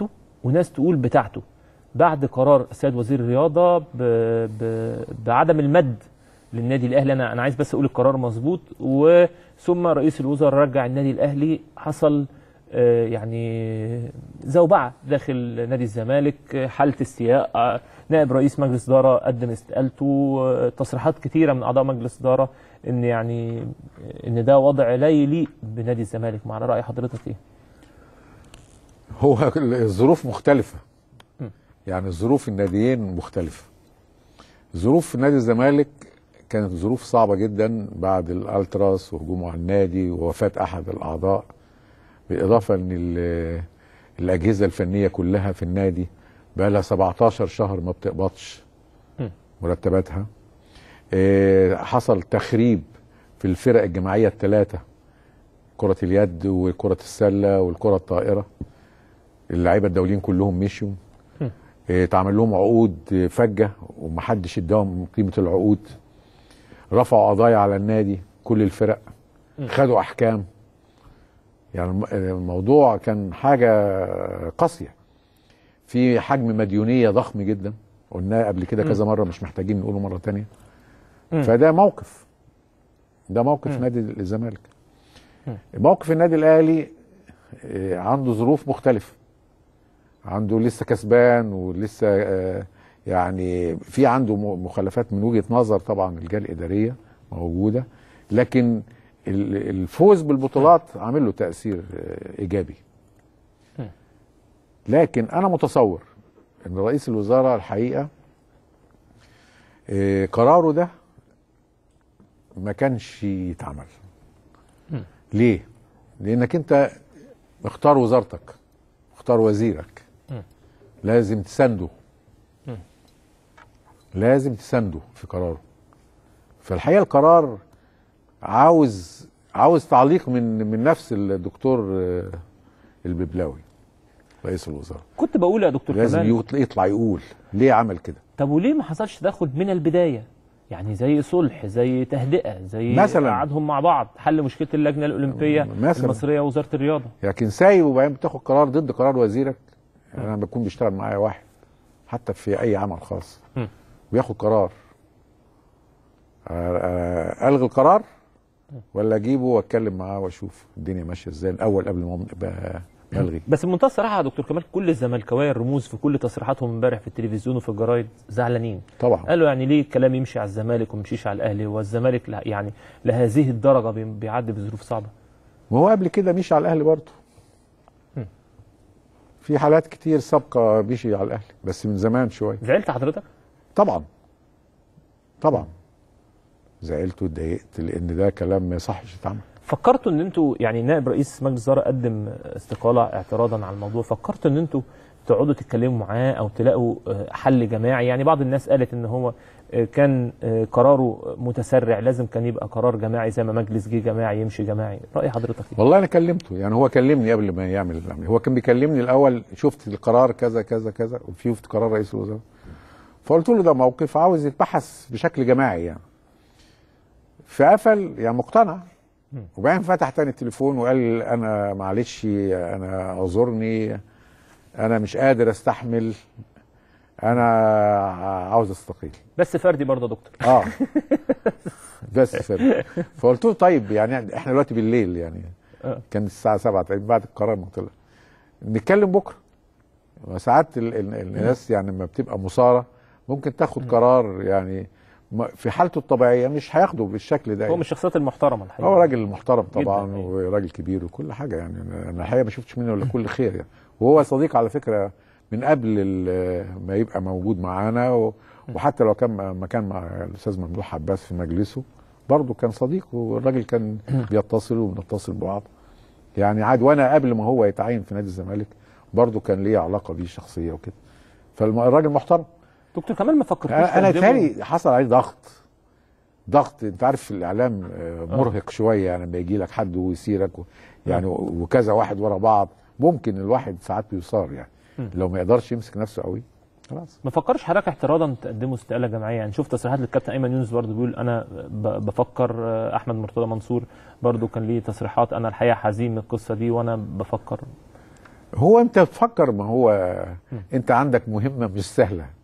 بتاعته وناس تقول بتاعته بعد قرار السيد وزير الرياضه بـ بـ بعدم المد للنادي الاهلي انا انا عايز بس اقول القرار مظبوط وثم رئيس الوزراء رجع النادي الاهلي حصل آه، يعني زوبعه داخل نادي الزمالك حاله استياء آه، نائب رئيس مجلس اداره قدم استقالته آه، تصريحات كثيره من اعضاء مجلس اداره ان يعني ان ده وضع لا يليق بنادي الزمالك معنا راي حضرتك ايه؟ هو الظروف مختلفه يعني ظروف الناديين مختلفه ظروف نادي الزمالك كانت ظروف صعبة جدا بعد الالتراس وهجومه على النادي ووفاة أحد الأعضاء بالإضافة أن الأجهزة الفنية كلها في النادي بقى لها 17 شهر ما بتقبضش مرتباتها آه، حصل تخريب في الفرق الجماعية الثلاثة كرة اليد وكرة السلة والكرة الطائرة اللعيبه الدوليين كلهم مشيوا آه، اتعمل لهم عقود فجه ومحدش اداهم قيمه العقود رفعوا قضايا على النادي كل الفرق خدوا احكام يعني آه، الموضوع كان حاجه قاسيه في حجم مديونيه ضخم جدا قلناه قبل كده كذا مره مش محتاجين نقوله مره تانية فده موقف ده موقف نادي الزمالك موقف النادي الاهلي آه، عنده ظروف مختلفه عنده لسه كسبان ولسه آه، يعني في عنده مخالفات من وجهه نظر طبعا الجهه الاداريه موجوده لكن الفوز بالبطولات عامل له تاثير آه، ايجابي. لكن انا متصور ان رئيس الوزراء الحقيقه آه، قراره ده ما كانش يتعمل. ليه؟ لانك انت اختار وزارتك اختار وزيرك لازم تسنده لازم تسنده في قراره فالحقيقه القرار عاوز عاوز تعليق من من نفس الدكتور آه، الببلاوي رئيس الوزراء كنت بقول يا دكتور لازم كمان يطلع يقول ليه عمل كده طب وليه ما حصلش تدخل من البدايه يعني زي صلح زي تهدئه زي مثلا قعدهم مع بعض حل مشكله اللجنه الاولمبيه مثلا المصريه ووزاره الرياضه لكن سايب وبعدين بتاخد قرار ضد قرار وزيرك يعني انا بكون بيشتغل معايا واحد حتى في اي عمل خاص وياخد قرار الغي القرار ولا اجيبه واتكلم معاه واشوف الدنيا ماشيه ازاي الاول قبل ما الغي بس بمنتهى الصراحه يا دكتور كمال كل الزملكاويه الرموز في كل تصريحاتهم امبارح في التلفزيون وفي الجرايد زعلانين طبعا قالوا يعني ليه الكلام يمشي على الزمالك وما يمشيش على الاهلي والزمالك يعني لهذه الدرجه بيعدي بظروف صعبه وهو قبل كده مشي على الاهلي برضه في حالات كتير سابقه بيجي على الاهلي بس من زمان شويه زعلت حضرتك؟ طبعا طبعا زعلت واتضايقت لان ده كلام ما يصحش يتعمل فكرتوا ان انتوا يعني نائب رئيس مجلس الاداره قدم استقاله اعتراضا على الموضوع فكرتوا ان انتوا تقعدوا تتكلموا معاه او تلاقوا آه، حل جماعي يعني بعض الناس قالت ان هو آه، كان آه، قراره متسرع لازم كان يبقى قرار جماعي زي ما مجلس جه جماعي يمشي جماعي راي حضرتك إيه؟ والله انا كلمته يعني هو كلمني قبل ما يعمل الامر هو كان بيكلمني الاول شفت القرار كذا كذا كذا وفي قرار رئيس الوزراء فقلت له ده موقف عاوز يتبحث بشكل جماعي يعني فقفل يعني مقتنع وبعدين فتح تاني التليفون وقال انا معلش انا اعذرني انا مش قادر استحمل انا عاوز استقيل بس فردي برضه دكتور اه بس فردي فقلت له طيب يعني احنا دلوقتي بالليل يعني آه. كان الساعه 7 تقريبا بعد القرار ما قلت له نتكلم بكره ساعات الناس يعني لما بتبقى مصاره ممكن تاخد قرار يعني في حالته الطبيعيه مش هياخده بالشكل ده هو من الشخصيات المحترمه الحقيقه هو راجل محترم طبعا أيوة. وراجل كبير وكل حاجه يعني انا الحقيقه ما شفتش منه الا كل خير يعني وهو صديق على فكره من قبل ما يبقى موجود معانا وحتى لو كان مكان مع الاستاذ ممدوح عباس في مجلسه برضه كان صديق والراجل كان بيتصل وبنتصل ببعض يعني عاد وانا قبل ما هو يتعين في نادي الزمالك برضه كان لي علاقه بيه شخصيه وكده فالراجل محترم دكتور كمان ما فكرتوش انا تاني حصل عليه ضغط ضغط انت عارف الاعلام آه، آه. مرهق شويه يعني لما يجي لك حد ويسيرك آه. يعني وكذا واحد ورا بعض ممكن الواحد ساعات بيصار يعني م. لو ما يقدرش يمسك نفسه قوي خلاص ما فكرش حضرتك اعتراضا تقدمه استقاله جماعيه يعني شوف تصريحات للكابتن ايمن يونس برضه بيقول انا بفكر آه، احمد مرتضى منصور برضه كان ليه تصريحات انا الحقيقه حزين من القصه دي وانا بفكر هو انت تفكر ما هو انت عندك مهمه مش سهله